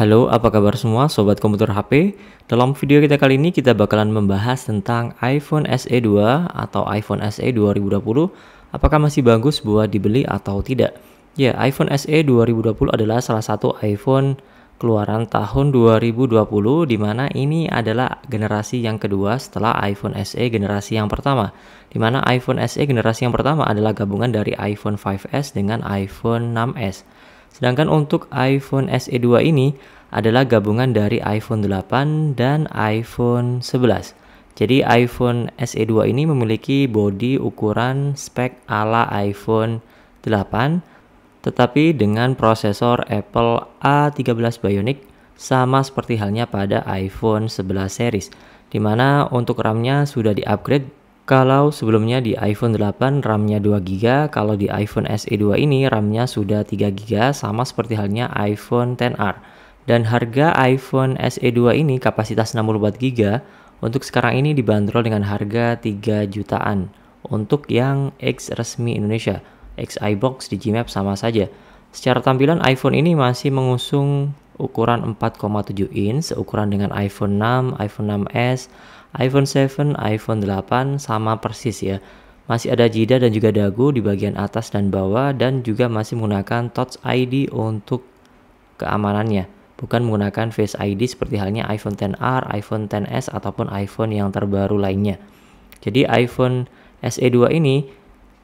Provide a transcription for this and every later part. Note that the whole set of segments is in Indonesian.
Halo, apa kabar semua sobat komputer HP? Dalam video kita kali ini kita bakalan membahas tentang iPhone SE 2 atau iPhone SE 2020 apakah masih bagus buat dibeli atau tidak. Ya, iPhone SE 2020 adalah salah satu iPhone keluaran tahun 2020 dimana ini adalah generasi yang kedua setelah iPhone SE generasi yang pertama. Dimana iPhone SE generasi yang pertama adalah gabungan dari iPhone 5S dengan iPhone 6S. Sedangkan untuk iPhone SE 2 ini adalah gabungan dari iPhone 8 dan iPhone 11. Jadi iPhone SE 2 ini memiliki body ukuran spek ala iPhone 8 tetapi dengan prosesor Apple A13 Bionic sama seperti halnya pada iPhone 11 series Dimana untuk RAM-nya sudah di-upgrade kalau sebelumnya di iPhone 8 RAM-nya 2GB, kalau di iPhone SE 2 ini RAM-nya sudah 3GB sama seperti halnya iPhone XR. Dan harga iPhone SE 2 ini kapasitas 64GB untuk sekarang ini dibanderol dengan harga 3 jutaan untuk yang X resmi Indonesia. X iBox di Gmap sama saja. Secara tampilan iPhone ini masih mengusung ukuran 4,7 inch ukuran dengan iPhone 6, iPhone 6s, iPhone 7, iPhone 8 sama persis ya. Masih ada jida dan juga dagu di bagian atas dan bawah dan juga masih menggunakan Touch ID untuk keamanannya. Bukan menggunakan Face ID seperti halnya iPhone XR, iPhone XS ataupun iPhone yang terbaru lainnya. Jadi iPhone SE 2 ini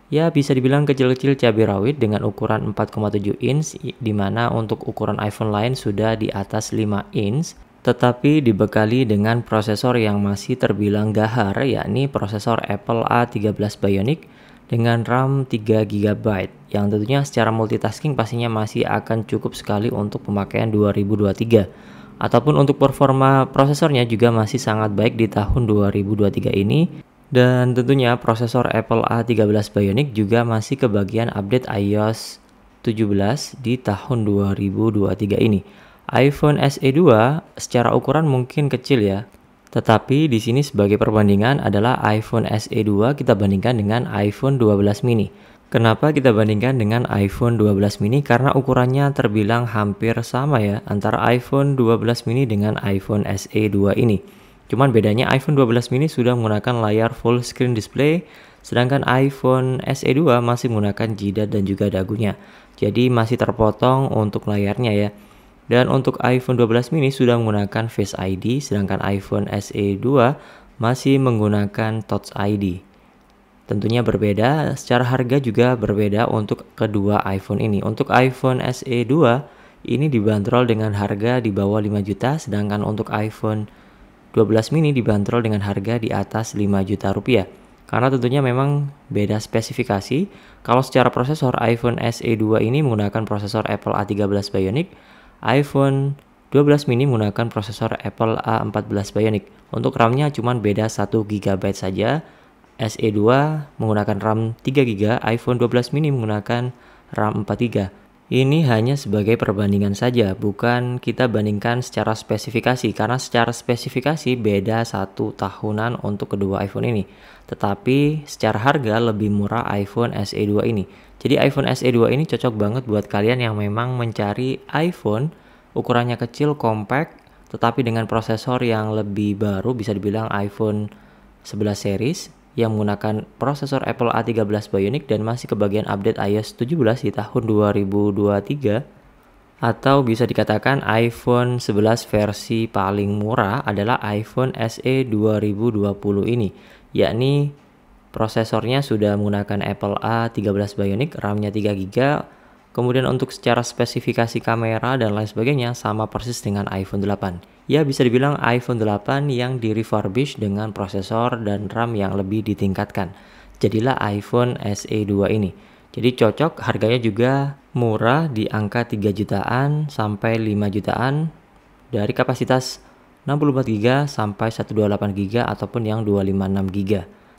ya bisa dibilang kecil-kecil cabai rawit dengan ukuran 4,7 inch di mana untuk ukuran iPhone lain sudah di atas 5 inch tetapi dibekali dengan prosesor yang masih terbilang gahar yakni prosesor Apple A13 Bionic dengan RAM 3GB yang tentunya secara multitasking pastinya masih akan cukup sekali untuk pemakaian 2023 ataupun untuk performa prosesornya juga masih sangat baik di tahun 2023 ini dan tentunya prosesor Apple A13 Bionic juga masih kebagian update iOS 17 di tahun 2023 ini iPhone SE 2 secara ukuran mungkin kecil ya, tetapi di sini sebagai perbandingan adalah iPhone SE 2 kita bandingkan dengan iPhone 12 mini. Kenapa kita bandingkan dengan iPhone 12 mini? Karena ukurannya terbilang hampir sama ya antara iPhone 12 mini dengan iPhone SE 2 ini. Cuman bedanya iPhone 12 mini sudah menggunakan layar full screen display, sedangkan iPhone SE 2 masih menggunakan jidat dan juga dagunya. Jadi masih terpotong untuk layarnya ya. Dan untuk iPhone 12 mini sudah menggunakan Face ID, sedangkan iPhone SE 2 masih menggunakan Touch ID. Tentunya berbeda, secara harga juga berbeda untuk kedua iPhone ini. Untuk iPhone SE 2 ini dibanderol dengan harga di bawah 5 juta, sedangkan untuk iPhone 12 mini dibanderol dengan harga di atas 5 juta rupiah karena tentunya memang beda spesifikasi. Kalau secara prosesor iPhone SE 2 ini menggunakan prosesor Apple A13 Bionic, iPhone 12 mini menggunakan prosesor Apple A14 Bionic. Untuk RAM-nya cuma beda 1 GB saja. SE2 menggunakan RAM 3 GB, iPhone 12 mini menggunakan RAM 4 GB. Ini hanya sebagai perbandingan saja, bukan kita bandingkan secara spesifikasi, karena secara spesifikasi beda satu tahunan untuk kedua iPhone ini. Tetapi secara harga lebih murah iPhone SE 2 ini. Jadi iPhone SE 2 ini cocok banget buat kalian yang memang mencari iPhone ukurannya kecil, compact, tetapi dengan prosesor yang lebih baru bisa dibilang iPhone 11 series yang menggunakan prosesor Apple A13 Bionic dan masih kebagian update iOS 17 di tahun 2023 atau bisa dikatakan iPhone 11 versi paling murah adalah iPhone SE 2020 ini yakni prosesornya sudah menggunakan Apple A13 Bionic RAM-nya 3GB kemudian untuk secara spesifikasi kamera dan lain sebagainya sama persis dengan iPhone 8 ya bisa dibilang iPhone 8 yang refurbish dengan prosesor dan RAM yang lebih ditingkatkan. Jadilah iPhone SE 2 ini. Jadi cocok, harganya juga murah di angka 3 jutaan sampai 5 jutaan dari kapasitas 64 GB sampai 128 GB ataupun yang 256 GB.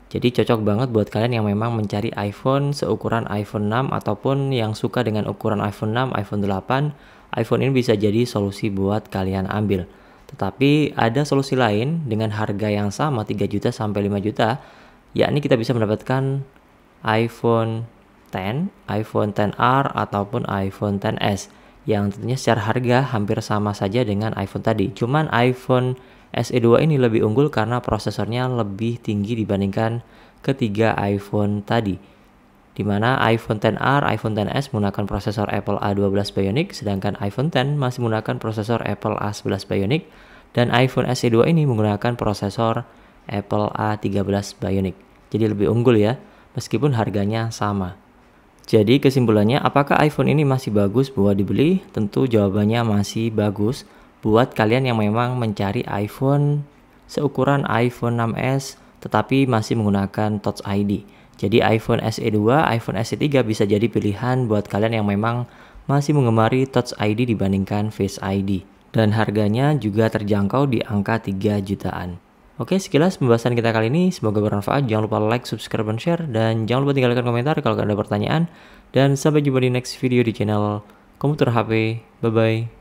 Jadi cocok banget buat kalian yang memang mencari iPhone seukuran iPhone 6 ataupun yang suka dengan ukuran iPhone 6, iPhone 8. iPhone ini bisa jadi solusi buat kalian ambil. Tetapi ada solusi lain dengan harga yang sama 3 juta sampai 5 juta, yakni kita bisa mendapatkan iPhone 10, iPhone 10R ataupun iPhone 10s yang tentunya secara harga hampir sama saja dengan iPhone tadi. Cuman iPhone SE 2 ini lebih unggul karena prosesornya lebih tinggi dibandingkan ketiga iPhone tadi di mana iPhone XR, iPhone XS menggunakan prosesor Apple A12 Bionic, sedangkan iPhone X masih menggunakan prosesor Apple A11 Bionic, dan iPhone SE 2 ini menggunakan prosesor Apple A13 Bionic. Jadi lebih unggul ya, meskipun harganya sama. Jadi kesimpulannya, apakah iPhone ini masih bagus buat dibeli? Tentu jawabannya masih bagus buat kalian yang memang mencari iPhone seukuran iPhone 6s tetapi masih menggunakan Touch ID jadi iPhone SE 2, iPhone SE 3 bisa jadi pilihan buat kalian yang memang masih mengemari Touch ID dibandingkan Face ID. Dan harganya juga terjangkau di angka 3 jutaan. Oke, sekilas pembahasan kita kali ini. Semoga bermanfaat. Jangan lupa like, subscribe, dan share. Dan jangan lupa tinggalkan komentar kalau ada pertanyaan. Dan sampai jumpa di next video di channel Komputer HP. Bye-bye.